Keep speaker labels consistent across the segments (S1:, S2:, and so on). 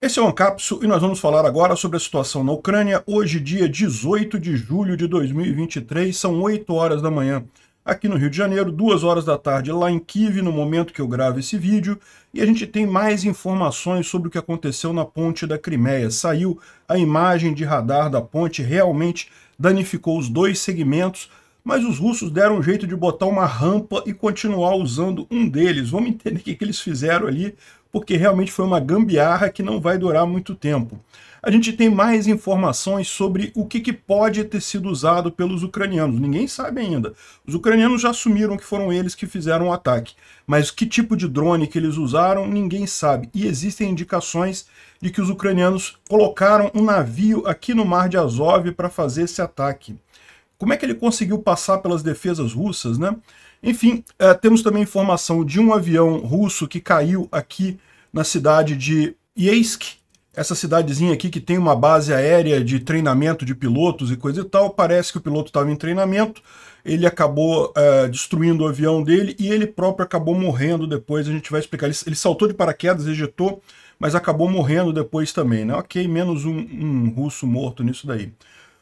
S1: Esse é o Ancapsu e nós vamos falar agora sobre a situação na Ucrânia. Hoje, dia 18 de julho de 2023, são 8 horas da manhã aqui no Rio de Janeiro, 2 horas da tarde lá em Kiev, no momento que eu gravo esse vídeo. E a gente tem mais informações sobre o que aconteceu na ponte da Crimeia. Saiu a imagem de radar da ponte, realmente danificou os dois segmentos, mas os russos deram um jeito de botar uma rampa e continuar usando um deles. Vamos entender o que, que eles fizeram ali porque realmente foi uma gambiarra que não vai durar muito tempo. A gente tem mais informações sobre o que, que pode ter sido usado pelos ucranianos. Ninguém sabe ainda. Os ucranianos já assumiram que foram eles que fizeram o ataque, mas que tipo de drone que eles usaram, ninguém sabe. E existem indicações de que os ucranianos colocaram um navio aqui no Mar de Azov para fazer esse ataque. Como é que ele conseguiu passar pelas defesas russas, né? Enfim, é, temos também informação de um avião russo que caiu aqui na cidade de Yeisk, essa cidadezinha aqui que tem uma base aérea de treinamento de pilotos e coisa e tal, parece que o piloto estava em treinamento, ele acabou eh, destruindo o avião dele e ele próprio acabou morrendo depois, a gente vai explicar. Ele, ele saltou de paraquedas, ejetou, mas acabou morrendo depois também, né? Ok, menos um, um russo morto nisso daí.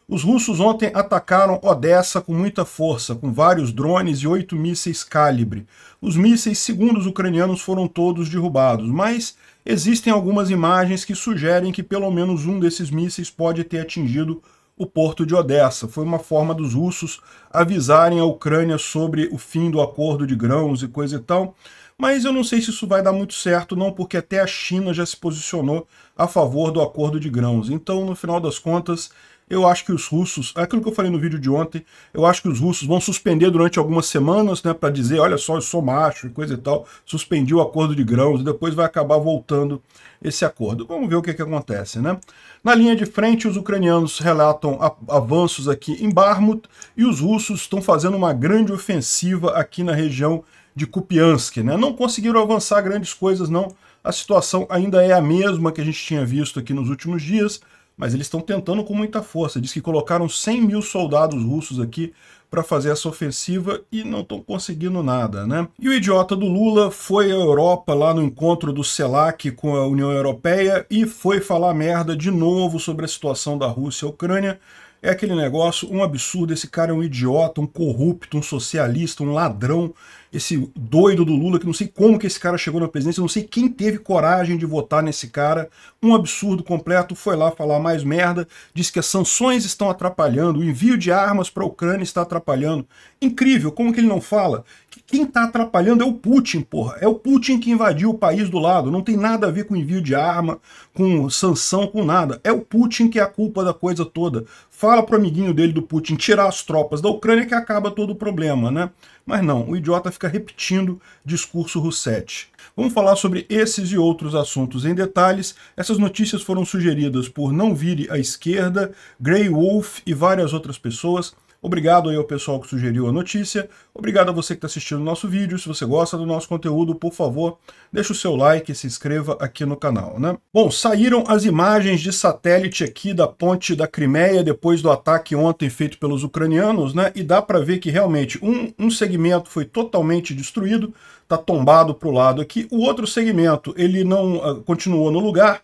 S1: Os russos ontem atacaram Odessa com muita força, com vários drones e oito mísseis calibre. Os mísseis, segundo os ucranianos, foram todos derrubados, mas existem algumas imagens que sugerem que pelo menos um desses mísseis pode ter atingido o porto de Odessa. Foi uma forma dos russos avisarem a Ucrânia sobre o fim do acordo de grãos e coisa e tal. Mas eu não sei se isso vai dar muito certo, não, porque até a China já se posicionou a favor do acordo de grãos. Então, no final das contas, eu acho que os russos, aquilo que eu falei no vídeo de ontem, eu acho que os russos vão suspender durante algumas semanas, né, para dizer, olha só, eu sou macho e coisa e tal, suspendi o acordo de grãos e depois vai acabar voltando esse acordo. Vamos ver o que, que acontece, né? Na linha de frente, os ucranianos relatam avanços aqui em Barmut e os russos estão fazendo uma grande ofensiva aqui na região de Kupiansk, né? Não conseguiram avançar grandes coisas, não. A situação ainda é a mesma que a gente tinha visto aqui nos últimos dias, mas eles estão tentando com muita força. Diz que colocaram 100 mil soldados russos aqui para fazer essa ofensiva e não estão conseguindo nada, né? E o idiota do Lula foi à Europa lá no encontro do CELAC com a União Europeia e foi falar merda de novo sobre a situação da Rússia e Ucrânia. É aquele negócio, um absurdo, esse cara é um idiota, um corrupto, um socialista, um ladrão esse doido do Lula, que não sei como que esse cara chegou na presidência, não sei quem teve coragem de votar nesse cara, um absurdo completo, foi lá falar mais merda, disse que as sanções estão atrapalhando, o envio de armas para a Ucrânia está atrapalhando. Incrível, como que ele não fala? Que quem está atrapalhando é o Putin, porra. É o Putin que invadiu o país do lado, não tem nada a ver com envio de arma, com sanção, com nada. É o Putin que é a culpa da coisa toda. Fala pro amiguinho dele do Putin tirar as tropas da Ucrânia que acaba todo o problema, né? Mas não, o idiota fica repetindo discurso Roussetti. Vamos falar sobre esses e outros assuntos em detalhes. Essas notícias foram sugeridas por Não Vire à Esquerda, Grey Wolf e várias outras pessoas. Obrigado aí ao pessoal que sugeriu a notícia. Obrigado a você que está assistindo o nosso vídeo. Se você gosta do nosso conteúdo, por favor, deixa o seu like e se inscreva aqui no canal, né? Bom, saíram as imagens de satélite aqui da ponte da Crimeia depois do ataque ontem feito pelos ucranianos, né? E dá para ver que realmente um, um segmento foi totalmente destruído, está tombado para o lado aqui. O outro segmento, ele não uh, continuou no lugar,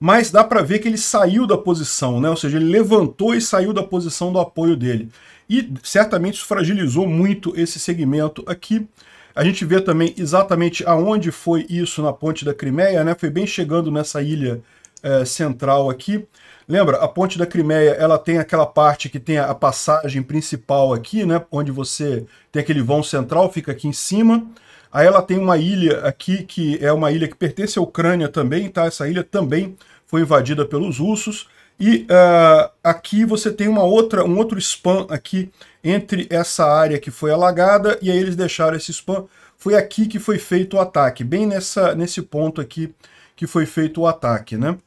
S1: mas dá para ver que ele saiu da posição, né? ou seja, ele levantou e saiu da posição do apoio dele e certamente isso fragilizou muito esse segmento aqui. A gente vê também exatamente aonde foi isso na ponte da Crimeia, né? Foi bem chegando nessa ilha é, central aqui. Lembra, a ponte da Crimeia, ela tem aquela parte que tem a passagem principal aqui, né? Onde você tem aquele vão central, fica aqui em cima. Aí ela tem uma ilha aqui, que é uma ilha que pertence à Ucrânia também, tá? Essa ilha também foi invadida pelos russos. E uh, aqui você tem uma outra, um outro span aqui entre essa área que foi alagada e aí eles deixaram esse span. Foi aqui que foi feito o ataque, bem nessa, nesse ponto aqui que foi feito o ataque, né?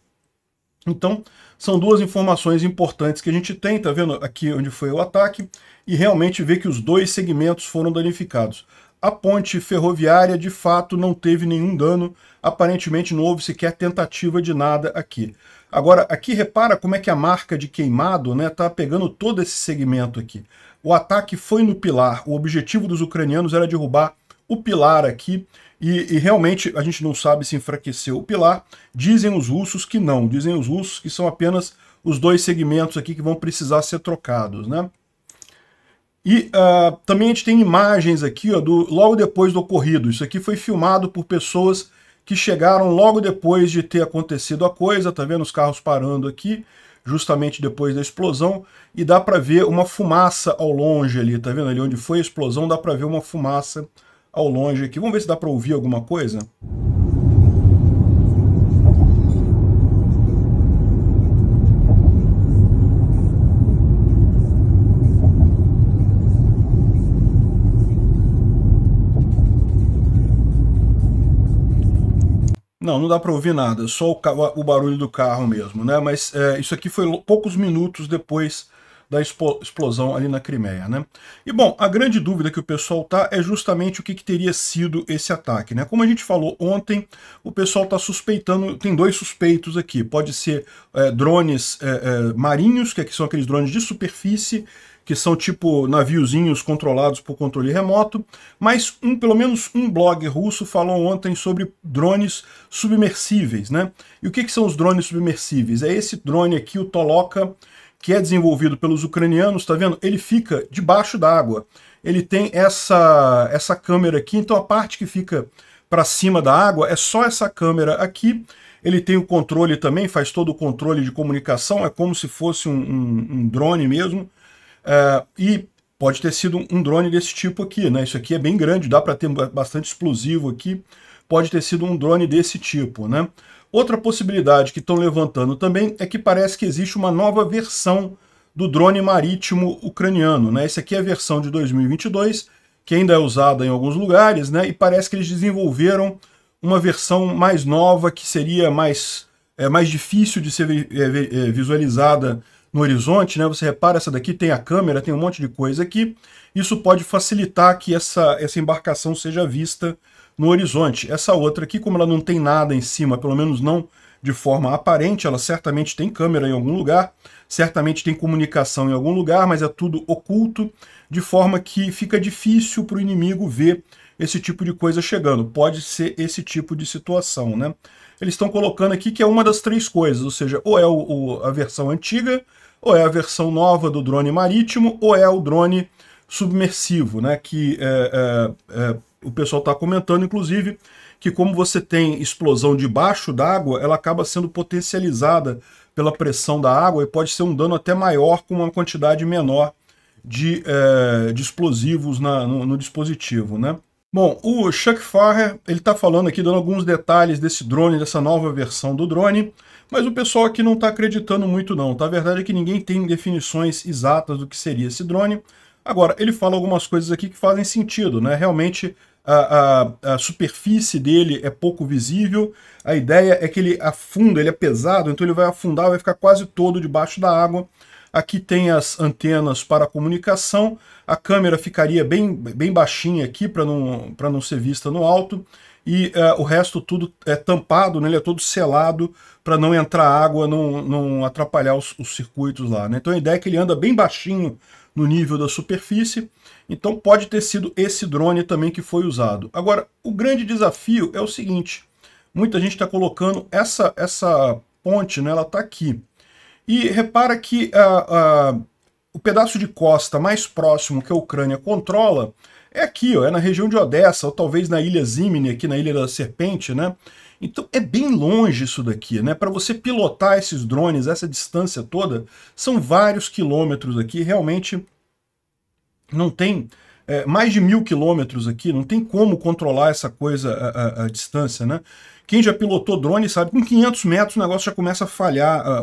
S1: Então, são duas informações importantes que a gente tem, tá vendo aqui onde foi o ataque, e realmente vê que os dois segmentos foram danificados. A ponte ferroviária, de fato, não teve nenhum dano, aparentemente não houve sequer tentativa de nada aqui. Agora, aqui repara como é que a marca de queimado está né, tá pegando todo esse segmento aqui. O ataque foi no pilar, o objetivo dos ucranianos era derrubar o pilar aqui, e, e, realmente a gente não sabe se enfraqueceu o pilar. Dizem os russos que não, dizem os russos que são apenas os dois segmentos aqui que vão precisar ser trocados, né? E uh, também a gente tem imagens aqui ó, do, logo depois do ocorrido. Isso aqui foi filmado por pessoas que chegaram logo depois de ter acontecido a coisa, tá vendo os carros parando aqui, justamente depois da explosão, e dá para ver uma fumaça ao longe ali, tá vendo ali onde foi a explosão, dá para ver uma fumaça ao longe aqui. Vamos ver se dá para ouvir alguma coisa? Não, não dá para ouvir nada, só o, o, barulho do carro mesmo, né? Mas é, isso aqui foi poucos minutos depois da explosão ali na Crimeia, né? E bom, a grande dúvida que o pessoal tá é justamente o que, que teria sido esse ataque, né? Como a gente falou ontem, o pessoal tá suspeitando, tem dois suspeitos aqui, pode ser é, drones é, é, marinhos, que é são aqueles drones de superfície, que são tipo naviozinhos controlados por controle remoto, mas um, pelo menos um blog russo falou ontem sobre drones submersíveis, né? E o que, que são os drones submersíveis? É esse drone aqui, o Toloka, que é desenvolvido pelos ucranianos, tá vendo? Ele fica debaixo d'água. Ele tem essa, essa câmera aqui, então a parte que fica para cima da água é só essa câmera aqui. Ele tem o controle também, faz todo o controle de comunicação, é como se fosse um, um, um drone mesmo. Uh, e pode ter sido um drone desse tipo aqui, né? Isso aqui é bem grande, dá para ter bastante explosivo aqui. Pode ter sido um drone desse tipo, né? Outra possibilidade que estão levantando também é que parece que existe uma nova versão do drone marítimo ucraniano, né? Essa aqui é a versão de 2022, que ainda é usada em alguns lugares, né? E parece que eles desenvolveram uma versão mais nova que seria mais, é, mais difícil de ser é, é, visualizada no horizonte, né? Você repara essa daqui, tem a câmera, tem um monte de coisa aqui. Isso pode facilitar que essa, essa embarcação seja vista no horizonte. Essa outra aqui, como ela não tem nada em cima, pelo menos não de forma aparente, ela certamente tem câmera em algum lugar, certamente tem comunicação em algum lugar, mas é tudo oculto, de forma que fica difícil para o inimigo ver esse tipo de coisa chegando. Pode ser esse tipo de situação, né? Eles estão colocando aqui que é uma das três coisas, ou seja, ou é o, o, a versão antiga, ou é a versão nova do drone marítimo, ou é o drone submersivo, né? Que é, é, é, o pessoal está comentando, inclusive, que como você tem explosão debaixo d'água, ela acaba sendo potencializada pela pressão da água e pode ser um dano até maior com uma quantidade menor de, é, de explosivos na, no, no dispositivo, né? Bom, o Chuck Farrer, ele está falando aqui, dando alguns detalhes desse drone, dessa nova versão do drone. Mas o pessoal aqui não está acreditando muito não, tá? A verdade é que ninguém tem definições exatas do que seria esse drone. Agora, ele fala algumas coisas aqui que fazem sentido, né? Realmente a, a, a, superfície dele é pouco visível, a ideia é que ele afunda, ele é pesado, então ele vai afundar, vai ficar quase todo debaixo da água. Aqui tem as antenas para comunicação, a câmera ficaria bem, bem baixinha aqui para não, não ser vista no alto e uh, o resto tudo é tampado, né? ele é todo selado para não entrar água, não, não atrapalhar os, os circuitos lá. Né? Então a ideia é que ele anda bem baixinho no nível da superfície, então pode ter sido esse drone também que foi usado. Agora, o grande desafio é o seguinte, muita gente está colocando essa, essa ponte, né, ela está aqui, e repara que uh, uh, o pedaço de costa mais próximo que a Ucrânia controla é aqui, ó, é na região de Odessa, ou talvez na ilha Zimini, aqui na Ilha da Serpente, né? Então é bem longe isso daqui, né? Para você pilotar esses drones, essa distância toda, são vários quilômetros aqui, realmente não tem é, mais de mil quilômetros aqui, não tem como controlar essa coisa a, a, a, distância, né? Quem já pilotou drone sabe que com 500 metros o negócio já começa a falhar a,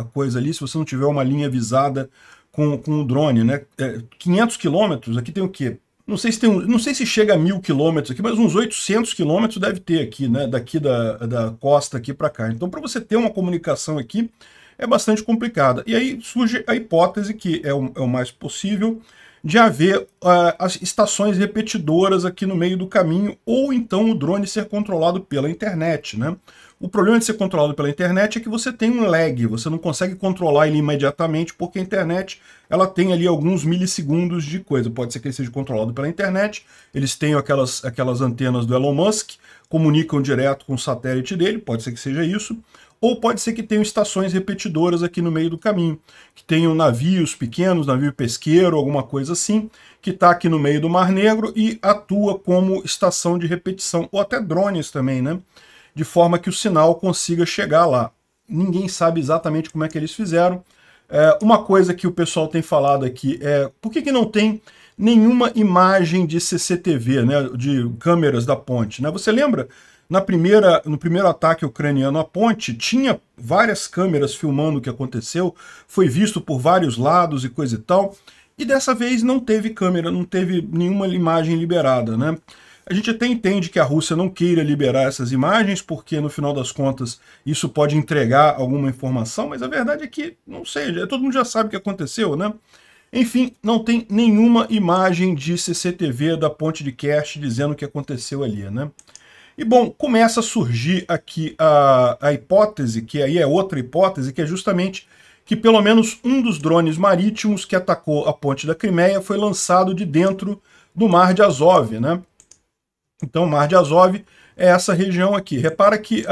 S1: a coisa ali, se você não tiver uma linha visada com, com o drone, né? É, 500 quilômetros, aqui tem o quê? não sei se tem, não sei se chega a mil quilômetros aqui, mas uns 800 quilômetros deve ter aqui, né, daqui da, da costa aqui para cá. Então, para você ter uma comunicação aqui, é bastante complicada. E aí surge a hipótese que é o, é o mais possível de haver uh, as estações repetidoras aqui no meio do caminho, ou então o drone ser controlado pela internet, né? O problema de ser controlado pela internet é que você tem um lag, você não consegue controlar ele imediatamente, porque a internet ela tem ali alguns milissegundos de coisa. Pode ser que ele seja controlado pela internet, eles têm aquelas, aquelas antenas do Elon Musk, comunicam direto com o satélite dele, pode ser que seja isso, ou pode ser que tenham estações repetidoras aqui no meio do caminho, que tenham navios pequenos, navio pesqueiro, alguma coisa assim, que está aqui no meio do Mar Negro e atua como estação de repetição, ou até drones também, né? de forma que o sinal consiga chegar lá. Ninguém sabe exatamente como é que eles fizeram. É, uma coisa que o pessoal tem falado aqui é por que, que não tem nenhuma imagem de CCTV, né, de câmeras da ponte. Né? Você lembra? Na primeira, no primeiro ataque ucraniano à ponte, tinha várias câmeras filmando o que aconteceu, foi visto por vários lados e coisa e tal. E dessa vez não teve câmera, não teve nenhuma imagem liberada, né? A gente até entende que a Rússia não queira liberar essas imagens, porque no final das contas isso pode entregar alguma informação, mas a verdade é que, não sei, todo mundo já sabe o que aconteceu, né? Enfim, não tem nenhuma imagem de CCTV da ponte de cast dizendo o que aconteceu ali, né? E bom, começa a surgir aqui a, a hipótese, que aí é outra hipótese, que é justamente que pelo menos um dos drones marítimos que atacou a ponte da Crimeia foi lançado de dentro do mar de Azov, né? Então, Mar de Azov é essa região aqui. Repara que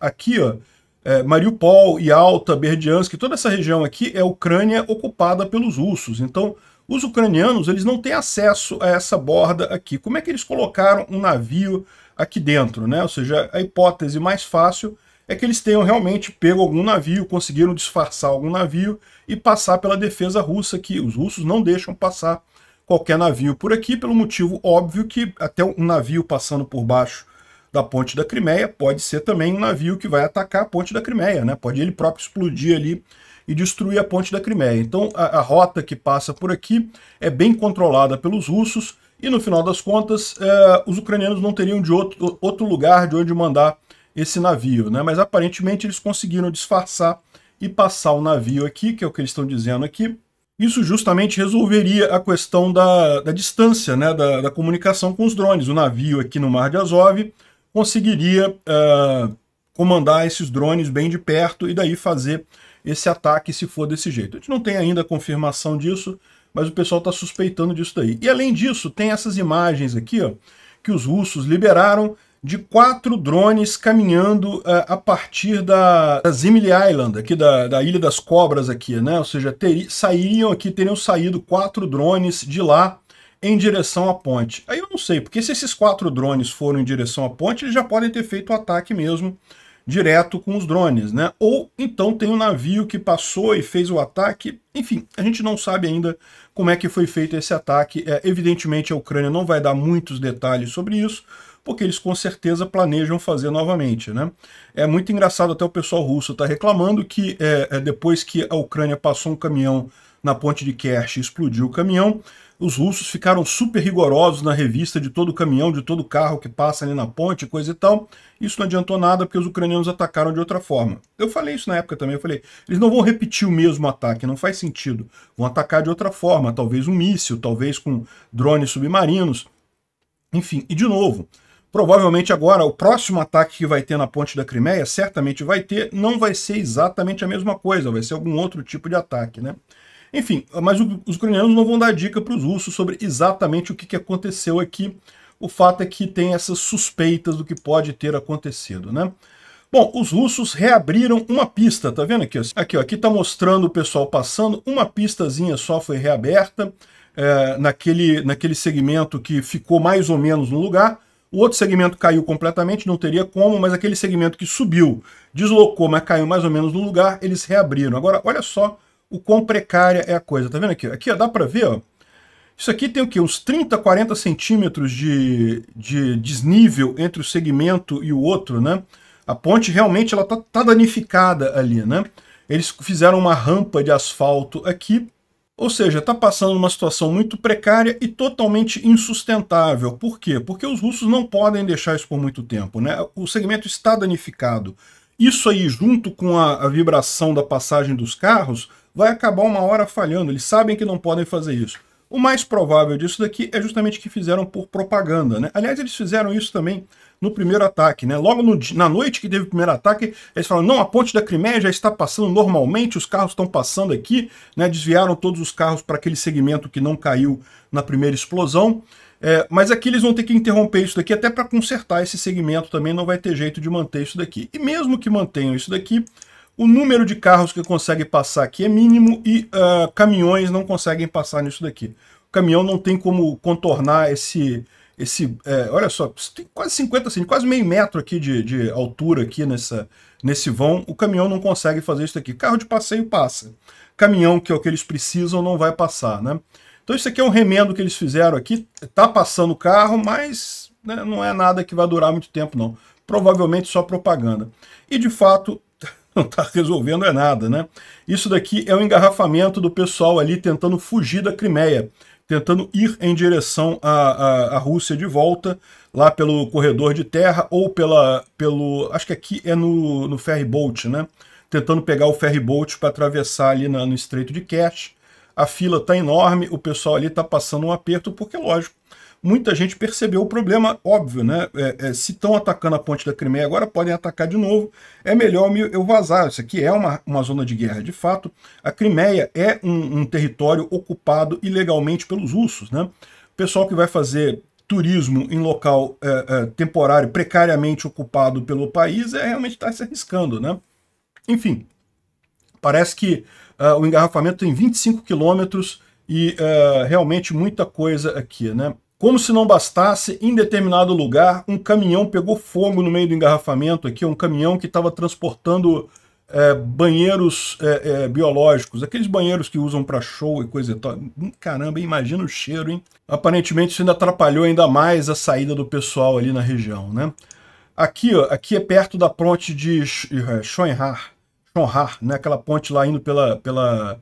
S1: aqui, ó, é, Mariupol, Yalta, Berdiansk, toda essa região aqui é Ucrânia ocupada pelos russos. Então, os ucranianos eles não têm acesso a essa borda aqui. Como é que eles colocaram um navio aqui dentro? Né? Ou seja, a hipótese mais fácil é que eles tenham realmente pego algum navio, conseguiram disfarçar algum navio e passar pela defesa russa, que os russos não deixam passar qualquer navio por aqui, pelo motivo óbvio que até um navio passando por baixo da ponte da Crimeia pode ser também um navio que vai atacar a ponte da Crimeia, né? Pode ele próprio explodir ali e destruir a ponte da Crimeia. Então a, a rota que passa por aqui é bem controlada pelos russos e no final das contas eh, os ucranianos não teriam de outro, outro lugar de onde mandar esse navio, né? Mas aparentemente eles conseguiram disfarçar e passar o navio aqui, que é o que eles estão dizendo aqui, isso justamente resolveria a questão da, da distância, né, da, da, comunicação com os drones. O navio aqui no Mar de Azov conseguiria uh, comandar esses drones bem de perto e daí fazer esse ataque se for desse jeito. A gente não tem ainda confirmação disso, mas o pessoal está suspeitando disso daí. E além disso, tem essas imagens aqui ó, que os russos liberaram de quatro drones caminhando uh, a partir da, da Zimile Island, aqui da, da Ilha das Cobras aqui, né? Ou seja, ter, sairiam aqui, teriam saído quatro drones de lá em direção à ponte. Aí eu não sei, porque se esses quatro drones foram em direção à ponte, eles já podem ter feito o ataque mesmo direto com os drones, né? Ou então tem um navio que passou e fez o ataque. Enfim, a gente não sabe ainda como é que foi feito esse ataque. É, evidentemente a Ucrânia não vai dar muitos detalhes sobre isso, porque eles com certeza planejam fazer novamente. Né? É muito engraçado até o pessoal russo está reclamando que é, é, depois que a Ucrânia passou um caminhão na ponte de Kerch explodiu o caminhão, os russos ficaram super rigorosos na revista de todo caminhão, de todo carro que passa ali na ponte, coisa e tal. Isso não adiantou nada porque os ucranianos atacaram de outra forma. Eu falei isso na época também, eu falei, eles não vão repetir o mesmo ataque, não faz sentido. Vão atacar de outra forma, talvez um míssil, talvez com drones submarinos. Enfim, e de novo, Provavelmente agora, o próximo ataque que vai ter na ponte da Crimeia, certamente vai ter, não vai ser exatamente a mesma coisa, vai ser algum outro tipo de ataque, né? Enfim, mas os ucranianos não vão dar dica para os russos sobre exatamente o que, que aconteceu aqui. O fato é que tem essas suspeitas do que pode ter acontecido, né? Bom, os russos reabriram uma pista, tá vendo aqui? Aqui, ó, aqui tá mostrando o pessoal passando, uma pistazinha só foi reaberta, é, naquele, naquele segmento que ficou mais ou menos no lugar, o outro segmento caiu completamente, não teria como, mas aquele segmento que subiu, deslocou, mas caiu mais ou menos no lugar, eles reabriram. Agora, olha só o quão precária é a coisa. Tá vendo aqui? Aqui ó, dá para ver, ó. Isso aqui tem o quê? Uns 30, 40 centímetros de, de desnível entre o segmento e o outro, né? A ponte realmente ela tá, tá danificada ali, né? Eles fizeram uma rampa de asfalto aqui ou seja, está passando uma situação muito precária e totalmente insustentável. Por quê? Porque os russos não podem deixar isso por muito tempo. Né? O segmento está danificado. Isso aí, junto com a, a vibração da passagem dos carros, vai acabar uma hora falhando. Eles sabem que não podem fazer isso. O mais provável disso daqui é justamente que fizeram por propaganda. Né? Aliás, eles fizeram isso também no primeiro ataque. Né? Logo no, na noite que teve o primeiro ataque, eles falaram: não, a ponte da Crimeia já está passando normalmente, os carros estão passando aqui, né? desviaram todos os carros para aquele segmento que não caiu na primeira explosão. É, mas aqui eles vão ter que interromper isso daqui até para consertar esse segmento também, não vai ter jeito de manter isso daqui. E mesmo que mantenham isso daqui, o número de carros que consegue passar aqui é mínimo e uh, caminhões não conseguem passar nisso daqui. O caminhão não tem como contornar esse, esse, é, olha só, tem quase 50 centímetros, assim, quase meio metro aqui de, de altura aqui nessa, nesse vão, o caminhão não consegue fazer isso aqui. Carro de passeio passa. Caminhão, que é o que eles precisam, não vai passar, né? Então isso aqui é um remendo que eles fizeram aqui, tá passando o carro, mas né, não é nada que vai durar muito tempo não. Provavelmente só propaganda. E de fato, não tá resolvendo é nada, né? Isso daqui é o um engarrafamento do pessoal ali tentando fugir da Crimeia tentando ir em direção à, à, à, Rússia de volta, lá pelo corredor de terra ou pela, pelo. Acho que aqui é no, no boat né? Tentando pegar o ferry boat para atravessar ali na, no Estreito de Kerch. A fila está enorme, o pessoal ali está passando um aperto, porque, lógico, muita gente percebeu o problema óbvio, né? É, é, se estão atacando a ponte da Crimeia agora, podem atacar de novo. É melhor eu vazar. Isso aqui é uma, uma zona de guerra, de fato. A Crimeia é um, um território ocupado ilegalmente pelos russos, né? O pessoal que vai fazer turismo em local é, é temporário, precariamente ocupado pelo país, é realmente está se arriscando, né? Enfim, parece que uh, o engarrafamento tem 25 quilômetros e uh, realmente muita coisa aqui, né? Como se não bastasse, em determinado lugar, um caminhão pegou fogo no meio do engarrafamento aqui, um caminhão que estava transportando é, banheiros é, é, biológicos, aqueles banheiros que usam para show e coisa e tal. Hum, caramba, imagina o cheiro, hein? Aparentemente isso ainda atrapalhou ainda mais a saída do pessoal ali na região, né? Aqui, ó, aqui é perto da ponte de Schoenhar, Schonhar né? aquela ponte lá indo pela, pela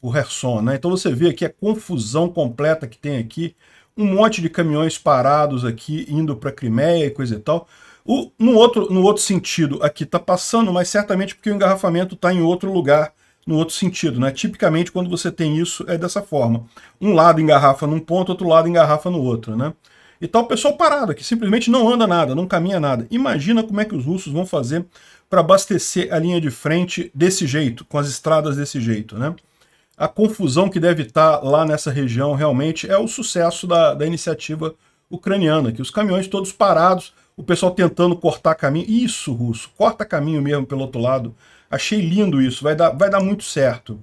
S1: por Herson. Né? Então você vê aqui a confusão completa que tem aqui, um monte de caminhões parados aqui, indo para a Crimeia e coisa e tal. O, no, outro, no outro sentido, aqui está passando, mas certamente porque o engarrafamento está em outro lugar, no outro sentido. Né? Tipicamente, quando você tem isso, é dessa forma. Um lado engarrafa num ponto, outro lado engarrafa no outro. Né? E tal tá pessoal parado aqui, simplesmente não anda nada, não caminha nada. Imagina como é que os russos vão fazer para abastecer a linha de frente desse jeito, com as estradas desse jeito. Né? a confusão que deve estar lá nessa região realmente é o sucesso da, da iniciativa ucraniana, que os caminhões todos parados, o pessoal tentando cortar caminho. Isso, russo, corta caminho mesmo pelo outro lado. Achei lindo isso, vai dar, vai dar muito certo.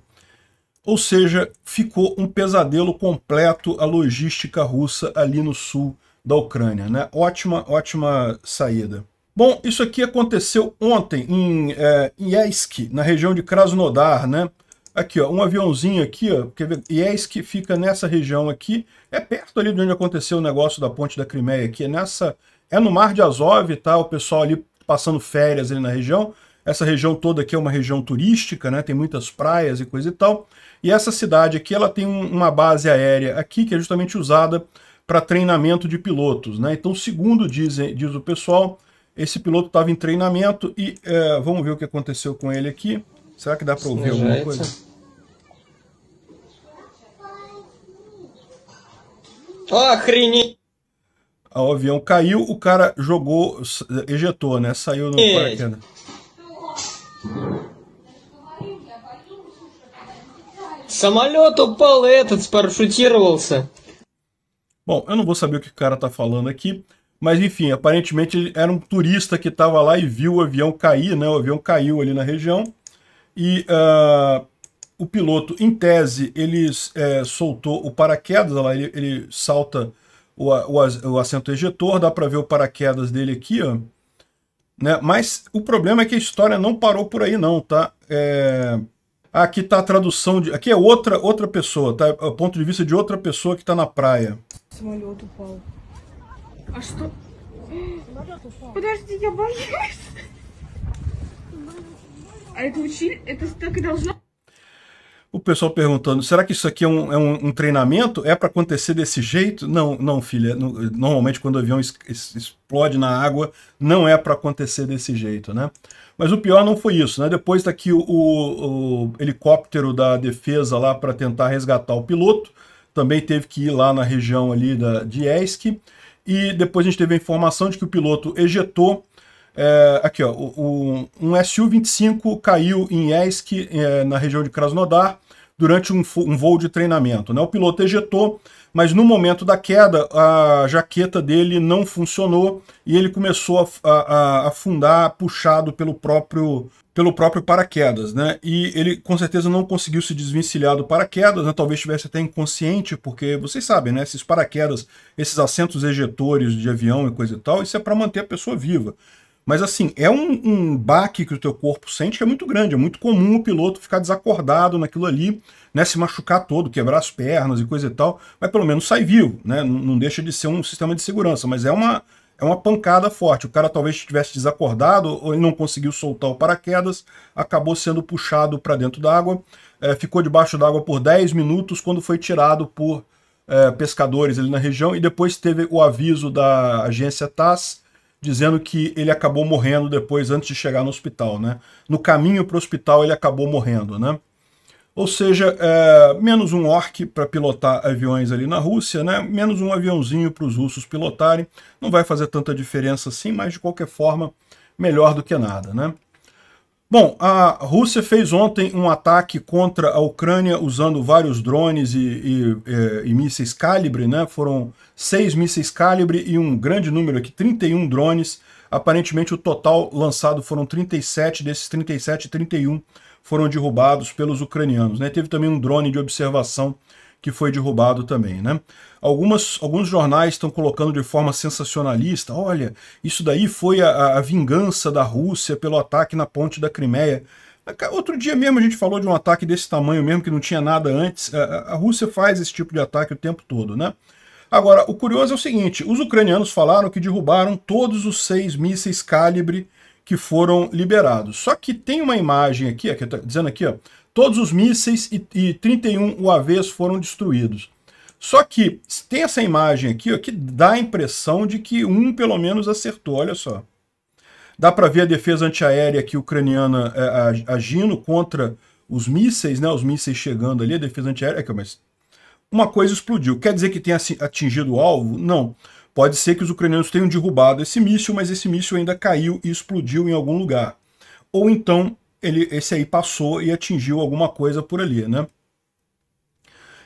S1: Ou seja, ficou um pesadelo completo a logística russa ali no sul da Ucrânia. Né? Ótima, ótima saída. Bom, isso aqui aconteceu ontem em, é, na região de Krasnodar, né? Aqui, ó, um aviãozinho aqui, ó, quer ver? IES é que fica nessa região aqui, é perto ali de onde aconteceu o negócio da ponte da Crimeia aqui, é nessa... É no Mar de Azov, tá? O pessoal ali passando férias ali na região. Essa região toda aqui é uma região turística, né? Tem muitas praias e coisa e tal. E essa cidade aqui, ela tem um, uma base aérea aqui que é justamente usada para treinamento de pilotos, né? Então, segundo diz, diz o pessoal, esse piloto estava em treinamento e é, vamos ver o que aconteceu com ele aqui. Será que dá para ouvir alguma coisa? Охренеть! Ah, o avião caiu, o cara jogou, ejetou, né? Saiu no paraquedas. Самолет упал, этот спаршутировался. Bom, eu não vou saber o que o cara tá falando aqui, mas enfim, aparentemente ele era um turista que tava lá e viu o avião cair, né? O avião caiu ali na região. E uh, o piloto, em tese, ele é, soltou o paraquedas, lá, ele, ele salta o, o, o assento ejetor, dá para ver o paraquedas dele aqui, ó. Né? Mas o problema é que a história não parou por aí não, tá? É... Aqui tá a tradução de... Aqui é outra, outra pessoa, tá? É o ponto de vista de outra pessoa que está na praia. Olha outro pau. que что? Подожди, я боюсь. это учили? Это так и должно o pessoal perguntando: será que isso aqui é um, é um, um treinamento? É para acontecer desse jeito? Não, não, filha. normalmente, quando o avião es, es, explode na água, não é para acontecer desse jeito, né? Mas o pior não foi isso, né? Depois daqui, tá aqui o, o, o helicóptero da defesa lá para tentar resgatar o piloto, também teve que ir lá na região ali da, de Esk. E depois a gente teve a informação de que o piloto ejetou é, aqui, ó, um, um Su-25 caiu em Esk, é, eh, na região de Krasnodar, durante um, um voo de treinamento. Né? O piloto ejetou, mas no momento da queda, a jaqueta dele não funcionou e ele começou a, afundar puxado pelo próprio pelo próprio paraquedas, né? E ele com certeza não conseguiu se desvencilhar do paraquedas, né? talvez estivesse até inconsciente, porque vocês sabem, né? Esses paraquedas, esses assentos ejetores de avião e coisa e tal, isso é para manter a pessoa viva. Mas assim, é um, um baque que o teu corpo sente que é muito grande. É muito comum o piloto ficar desacordado naquilo ali, né? Se machucar todo, quebrar as pernas e coisa e tal. Mas pelo menos sai vivo, né? Não, deixa de ser um sistema de segurança, mas é uma, é uma pancada forte. O cara talvez estivesse desacordado ou ele não conseguiu soltar o paraquedas, acabou sendo puxado para dentro da água, é, eh, ficou debaixo d'água por 10 minutos quando foi tirado por é, pescadores ali na região e depois teve o aviso da agência TAS dizendo que ele acabou morrendo depois, antes de chegar no hospital, né? No caminho para o hospital ele acabou morrendo, né? Ou seja, é, menos um orc para pilotar aviões ali na Rússia, né? menos um aviãozinho para os russos pilotarem. Não vai fazer tanta diferença assim, mas de qualquer forma, melhor do que nada. Né? Bom, a Rússia fez ontem um ataque contra a Ucrânia usando vários drones e, e, e, é, e mísseis calibre, né? Foram seis mísseis calibre e um grande número aqui, 31 drones. Aparentemente o total lançado foram 37, desses 37, 31 foram derrubados pelos ucranianos. Né? Teve também um drone de observação que foi derrubado também, né? Algumas, alguns jornais estão colocando de forma sensacionalista, olha, isso daí foi a, a vingança da Rússia pelo ataque na ponte da Crimeia. Outro dia mesmo a gente falou de um ataque desse tamanho mesmo, que não tinha nada antes. A, a, Rússia faz esse tipo de ataque o tempo todo, né? Agora, o curioso é o seguinte, os ucranianos falaram que derrubaram todos os seis mísseis calibre que foram liberados. Só que tem uma imagem aqui, aqui tá dizendo aqui, ó, Todos os mísseis e, e 31 UAVs foram destruídos. Só que tem essa imagem aqui ó, que dá a impressão de que um pelo menos acertou, olha só. Dá para ver a defesa antiaérea aqui ucraniana é, agindo contra os mísseis, né? Os mísseis chegando ali, a defesa antiaérea. Aqui, mas uma coisa explodiu. Quer dizer que tenha atingido o alvo? Não. Pode ser que os ucranianos tenham derrubado esse míssil, mas esse míssil ainda caiu e explodiu em algum lugar. Ou então ele, esse aí passou e atingiu alguma coisa por ali, né?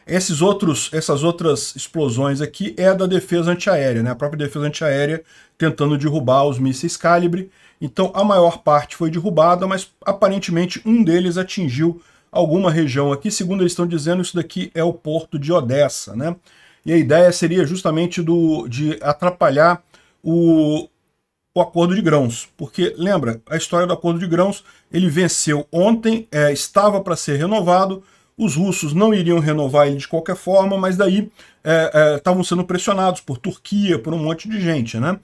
S1: Esses outros, essas outras explosões aqui é da defesa antiaérea, né? A própria defesa antiaérea tentando derrubar os mísseis Calibre. Então a maior parte foi derrubada, mas aparentemente um deles atingiu alguma região aqui. Segundo eles estão dizendo, isso daqui é o porto de Odessa, né? E a ideia seria justamente do, de atrapalhar o, o acordo de grãos. Porque, lembra, a história do acordo de grãos, ele venceu ontem, é, estava para ser renovado, os russos não iriam renovar ele de qualquer forma, mas daí estavam é, é, sendo pressionados por Turquia, por um monte de gente, né?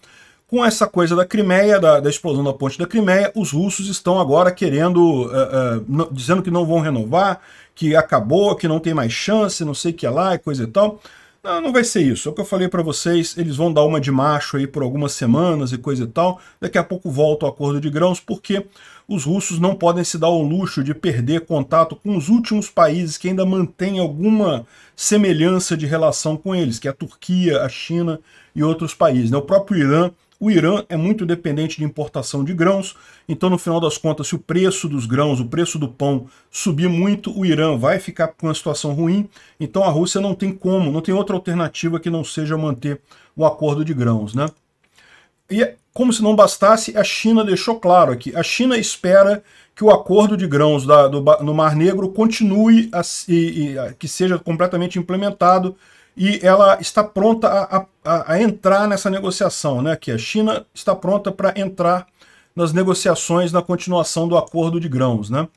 S1: Com essa coisa da Crimeia, da, da explosão da ponte da Crimeia, os russos estão agora querendo, é, é, dizendo que não vão renovar, que acabou, que não tem mais chance, não sei o que lá e coisa e tal. Não, não vai ser isso. É o que eu falei para vocês, eles vão dar uma de macho aí por algumas semanas e coisa e tal. Daqui a pouco volta o acordo de grãos, porque os russos não podem se dar o luxo de perder contato com os últimos países que ainda mantêm alguma semelhança de relação com eles, que é a Turquia, a China e outros países. Né? O próprio Irã o Irã é muito dependente de importação de grãos, então no final das contas, se o preço dos grãos, o preço do pão subir muito, o Irã vai ficar com uma situação ruim. Então a Rússia não tem como, não tem outra alternativa que não seja manter o acordo de grãos, né? E como se não bastasse, a China deixou claro aqui. A China espera que o acordo de grãos da, do, no Mar Negro continue, a, e, e, a, que seja completamente implementado e ela está pronta a, a, a entrar nessa negociação, né? que a China está pronta para entrar nas negociações na continuação do acordo de grãos. Né?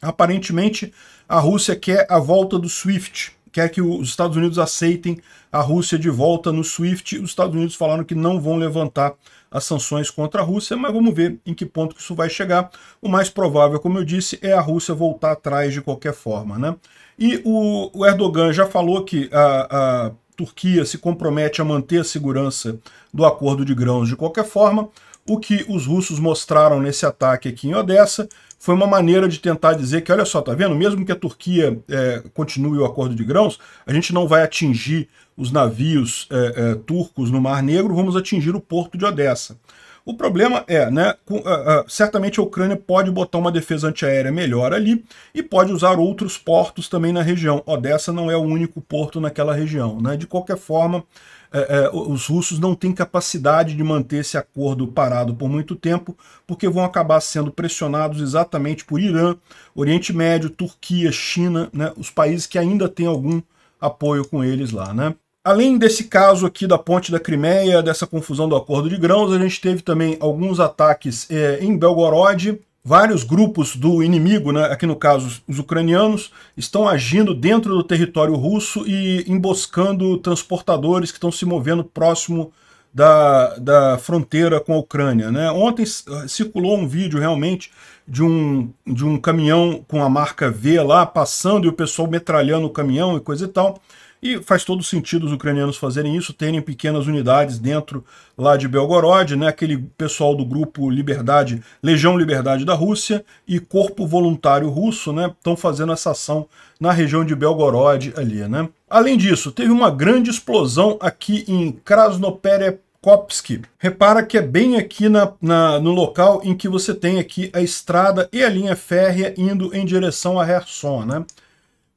S1: Aparentemente, a Rússia quer a volta do SWIFT, quer que os Estados Unidos aceitem a Rússia de volta no SWIFT. Os Estados Unidos falaram que não vão levantar as sanções contra a Rússia, mas vamos ver em que ponto que isso vai chegar. O mais provável, como eu disse, é a Rússia voltar atrás de qualquer forma, né? E o, o Erdogan já falou que a, a Turquia se compromete a manter a segurança do acordo de grãos de qualquer forma. O que os russos mostraram nesse ataque aqui em Odessa foi uma maneira de tentar dizer que, olha só, tá vendo? Mesmo que a Turquia é, continue o acordo de grãos, a gente não vai atingir os navios é, é, turcos no Mar Negro, vamos atingir o porto de Odessa. O problema é, né, com, uh, uh, certamente a Ucrânia pode botar uma defesa antiaérea melhor ali e pode usar outros portos também na região. Odessa não é o único porto naquela região. Né? De qualquer forma, é, é, os russos não têm capacidade de manter esse acordo parado por muito tempo, porque vão acabar sendo pressionados exatamente por Irã, Oriente Médio, Turquia, China, né, os países que ainda têm algum apoio com eles lá. Né? Além desse caso aqui da ponte da Crimeia, dessa confusão do acordo de grãos, a gente teve também alguns ataques é, em Belgorod. Vários grupos do inimigo, né, aqui no caso os ucranianos, estão agindo dentro do território russo e emboscando transportadores que estão se movendo próximo da, da fronteira com a Ucrânia. Né? Ontem eh, circulou um vídeo realmente de um, de um caminhão com a marca V lá passando e o pessoal metralhando o caminhão e coisa e tal. E faz todo sentido os ucranianos fazerem isso, terem pequenas unidades dentro lá de Belgorod, né, aquele pessoal do grupo Liberdade, Legião Liberdade da Rússia e Corpo Voluntário Russo, né, estão fazendo essa ação na região de Belgorod ali, né? Além disso, teve uma grande explosão aqui em Krasnopere Repara que é bem aqui na, na, no local em que você tem aqui a estrada e a linha férrea indo em direção a Herson, né?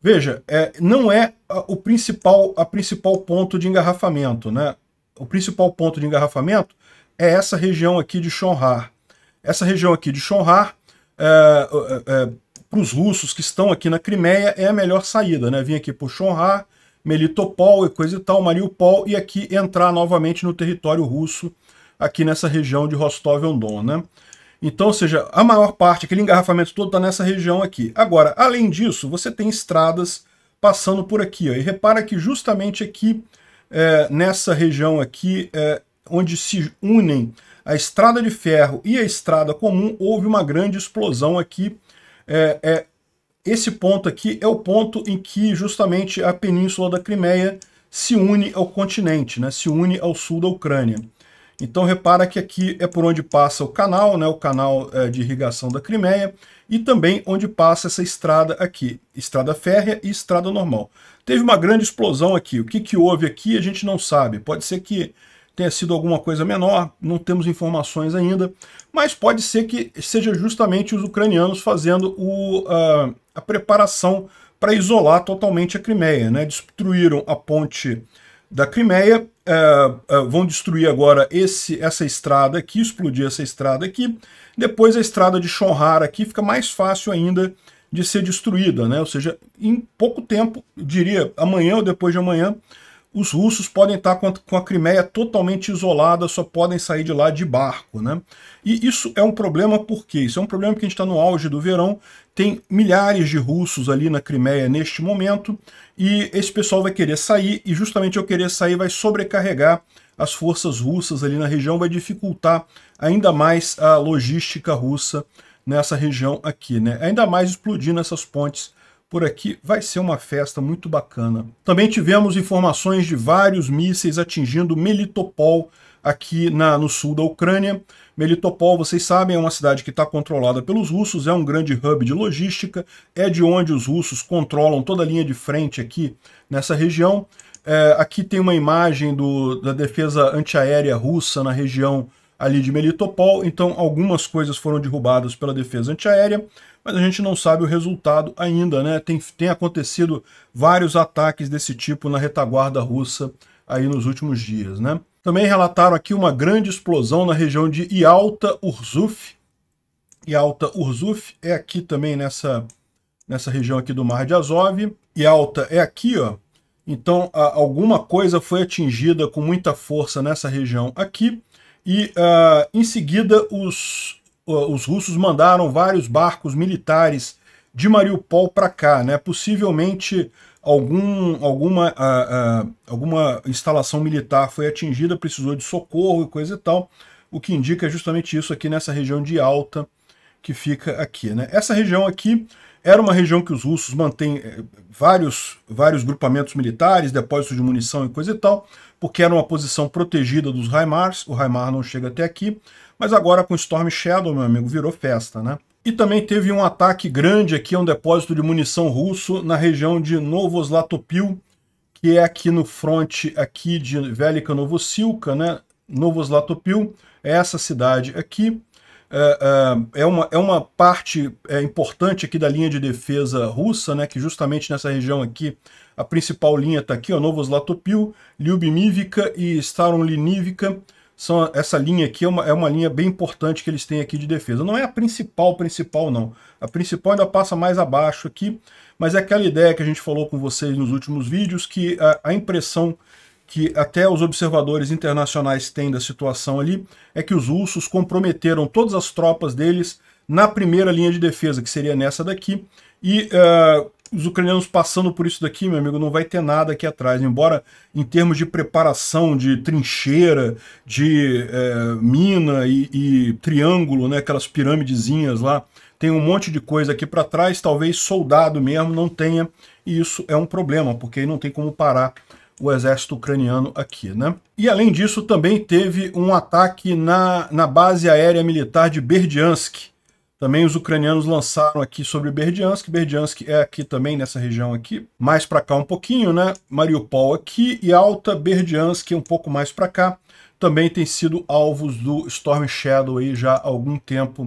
S1: Veja, é, não é o principal, a principal ponto de engarrafamento. Né? O principal ponto de engarrafamento é essa região aqui de Chonhar. Essa região aqui de Chonhar, é, é, é para os russos que estão aqui na Crimeia, é a melhor saída. Né? Vim aqui por Chonhar, Melitopol e coisa e tal, Mariupol, e aqui entrar novamente no território russo, aqui nessa região de Rostov-on-Don. Né? Então, ou seja, a maior parte, aquele engarrafamento todo está nessa região aqui. Agora, além disso, você tem estradas passando por aqui. Ó, e repara que justamente aqui, é, nessa região aqui, é, onde se unem a estrada de ferro e a estrada comum, houve uma grande explosão aqui. É, é esse ponto aqui é o ponto em que justamente a península da Crimeia se une ao continente, né, se une ao sul da Ucrânia. Então repara que aqui é por onde passa o canal, né, o canal é, de irrigação da Crimeia, e também onde passa essa estrada aqui, estrada férrea e estrada normal. Teve uma grande explosão aqui, o que, que houve aqui a gente não sabe, pode ser que tenha sido alguma coisa menor, não temos informações ainda, mas pode ser que seja justamente os ucranianos fazendo o, a, a preparação para isolar totalmente a Crimeia. Né? Destruíram a ponte da Crimeia, é, é, vão destruir agora esse, essa estrada aqui, explodir essa estrada aqui, depois a estrada de Shonhar aqui fica mais fácil ainda de ser destruída, né? ou seja, em pouco tempo, diria amanhã ou depois de amanhã, os russos podem estar com a Crimeia totalmente isolada, só podem sair de lá de barco. Né? E isso é um problema porque Isso é um problema que a gente está no auge do verão tem milhares de russos ali na Crimeia neste momento e esse pessoal vai querer sair e justamente ao querer sair vai sobrecarregar as forças russas ali na região, vai dificultar ainda mais a logística russa nessa região aqui, né? Ainda mais explodindo essas pontes por aqui, vai ser uma festa muito bacana. Também tivemos informações de vários mísseis atingindo Melitopol, aqui na, no sul da Ucrânia. Melitopol, vocês sabem, é uma cidade que está controlada pelos russos, é um grande hub de logística, é de onde os russos controlam toda a linha de frente aqui nessa região. É, aqui tem uma imagem do, da defesa antiaérea russa na região ali de Melitopol, então algumas coisas foram derrubadas pela defesa antiaérea, mas a gente não sabe o resultado ainda, né? Tem, tem acontecido vários ataques desse tipo na retaguarda russa aí nos últimos dias, né? Também relataram aqui uma grande explosão na região de Ialta Urzuf. Ialta Urzuf é aqui também nessa, nessa região aqui do Mar de Azov. Ialta é aqui, ó. Então, alguma coisa foi atingida com muita força nessa região aqui. E ah, em seguida, os, os russos mandaram vários barcos militares de Mariupol para cá, né? Possivelmente algum, alguma, uh, uh, alguma instalação militar foi atingida, precisou de socorro e coisa e tal, o que indica justamente isso aqui nessa região de alta que fica aqui. Né? Essa região aqui era uma região que os russos mantêm eh, vários, vários grupamentos militares, depósitos de munição e coisa e tal, porque era uma posição protegida dos Raimars, o Raimar não chega até aqui, mas agora com Storm Shadow, meu amigo, virou festa, né? E também teve um ataque grande aqui a é um depósito de munição russo na região de Novoslatopil, que é aqui no fronte aqui de Velika Novosilka, né? Novoslatopil, é essa cidade aqui. É, é, é, uma, é uma parte é, importante aqui da linha de defesa russa, né, que justamente nessa região aqui, a principal linha está aqui, ó, Novoslatopil, Lyubimivka e Starolinivka, são, essa linha aqui é uma, é uma linha bem importante que eles têm aqui de defesa. Não é a principal, principal não. A principal ainda passa mais abaixo aqui, mas é aquela ideia que a gente falou com vocês nos últimos vídeos, que a, a impressão que até os observadores internacionais têm da situação ali é que os russos comprometeram todas as tropas deles na primeira linha de defesa, que seria nessa daqui, e uh, os ucranianos passando por isso daqui, meu amigo, não vai ter nada aqui atrás. Embora em termos de preparação de trincheira, de é, mina e, e, triângulo, né, aquelas pirâmidezinhas lá, tem um monte de coisa aqui para trás, talvez soldado mesmo não tenha, e isso é um problema, porque aí não tem como parar o exército ucraniano aqui, né? E além disso, também teve um ataque na, na base aérea militar de Berdiansk, também os ucranianos lançaram aqui sobre Berdiansk. Berdiansk é aqui também, nessa região aqui. Mais para cá um pouquinho, né? Mariupol aqui e Alta Berdiansk um pouco mais para cá. Também tem sido alvos do Storm Shadow aí já há algum tempo.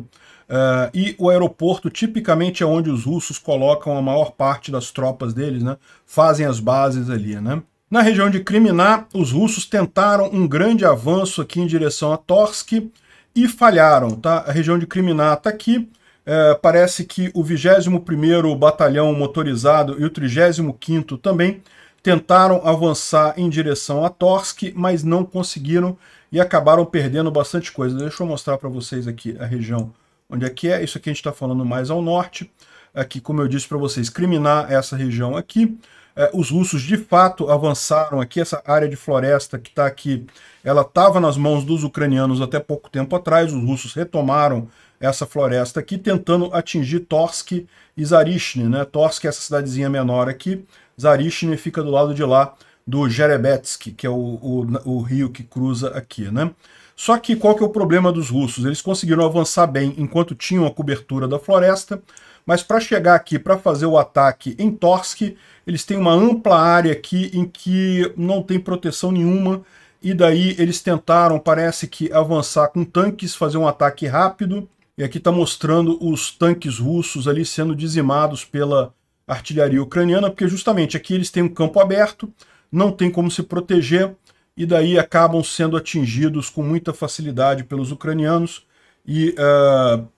S1: Uh, e o aeroporto tipicamente é onde os russos colocam a maior parte das tropas deles, né? Fazem as bases ali, né? Na região de Kriminá, os russos tentaram um grande avanço aqui em direção a Torsk, e falharam, tá? A região de Criminata aqui, é, parece que o 21º Batalhão Motorizado e o 35º também tentaram avançar em direção a Torsk, mas não conseguiram e acabaram perdendo bastante coisa. Deixa eu mostrar para vocês aqui a região onde aqui é, é. Isso aqui a gente está falando mais ao norte. Aqui, como eu disse para vocês, criminar é essa região aqui. É, os russos de fato avançaram aqui. Essa área de floresta que está aqui, ela estava nas mãos dos ucranianos até pouco tempo atrás. Os russos retomaram essa floresta aqui, tentando atingir Torsk e Zarishne. Né? Torsk é essa cidadezinha menor aqui, Zarishne fica do lado de lá do Jerebetsk, que é o, o, o, rio que cruza aqui. Né? Só que qual que é o problema dos russos? Eles conseguiram avançar bem enquanto tinham a cobertura da floresta, mas para chegar aqui, para fazer o ataque em Torsk, eles têm uma ampla área aqui em que não tem proteção nenhuma, e daí eles tentaram, parece que, avançar com tanques, fazer um ataque rápido, e aqui está mostrando os tanques russos ali sendo dizimados pela artilharia ucraniana, porque justamente aqui eles têm um campo aberto, não tem como se proteger, e daí acabam sendo atingidos com muita facilidade pelos ucranianos, e uh,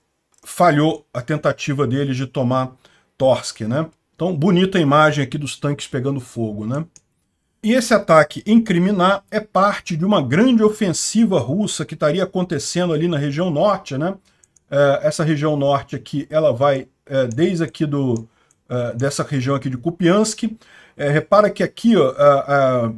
S1: falhou a tentativa deles de tomar Torsk, né? Então, bonita a imagem aqui dos tanques pegando fogo, né? E esse ataque em Criminá é parte de uma grande ofensiva russa que estaria acontecendo ali na região norte, né? É, essa região norte aqui, ela vai é, desde aqui do, é, dessa região aqui de Kupiansk. repara que aqui ó, a, a,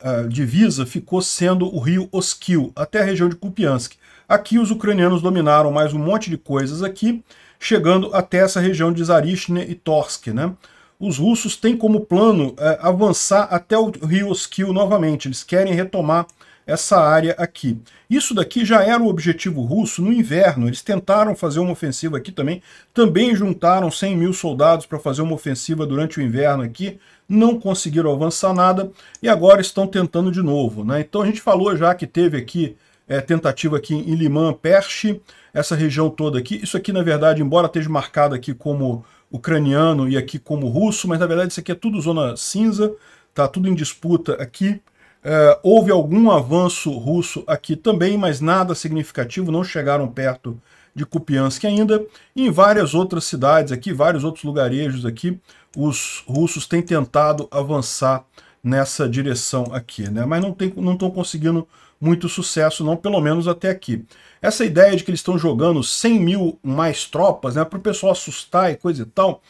S1: a divisa ficou sendo o rio Oskil, até a região de Kupiansk. Aqui os ucranianos dominaram mais um monte de coisas aqui, chegando até essa região de Zarishne e Torsk, né? Os russos têm como plano é, avançar até o rio Oskil novamente, eles querem retomar essa área aqui. Isso daqui já era o objetivo russo no inverno, eles tentaram fazer uma ofensiva aqui também, também juntaram 100 mil soldados para fazer uma ofensiva durante o inverno aqui, não conseguiram avançar nada e agora estão tentando de novo. Né? Então a gente falou já que teve aqui é, tentativa aqui em Liman, Perche, essa região toda aqui. Isso aqui, na verdade, embora esteja marcado aqui como ucraniano e aqui como russo, mas na verdade isso aqui é tudo zona cinza, tá tudo em disputa aqui. É, houve algum avanço russo aqui também, mas nada significativo, não chegaram perto de Kupiansk ainda. E em várias outras cidades aqui, vários outros lugarejos aqui, os russos têm tentado avançar nessa direção aqui, né? mas não estão não conseguindo muito sucesso, não pelo menos até aqui. Essa ideia de que eles estão jogando 100 mil mais tropas, né, para o pessoal assustar e coisa e tal,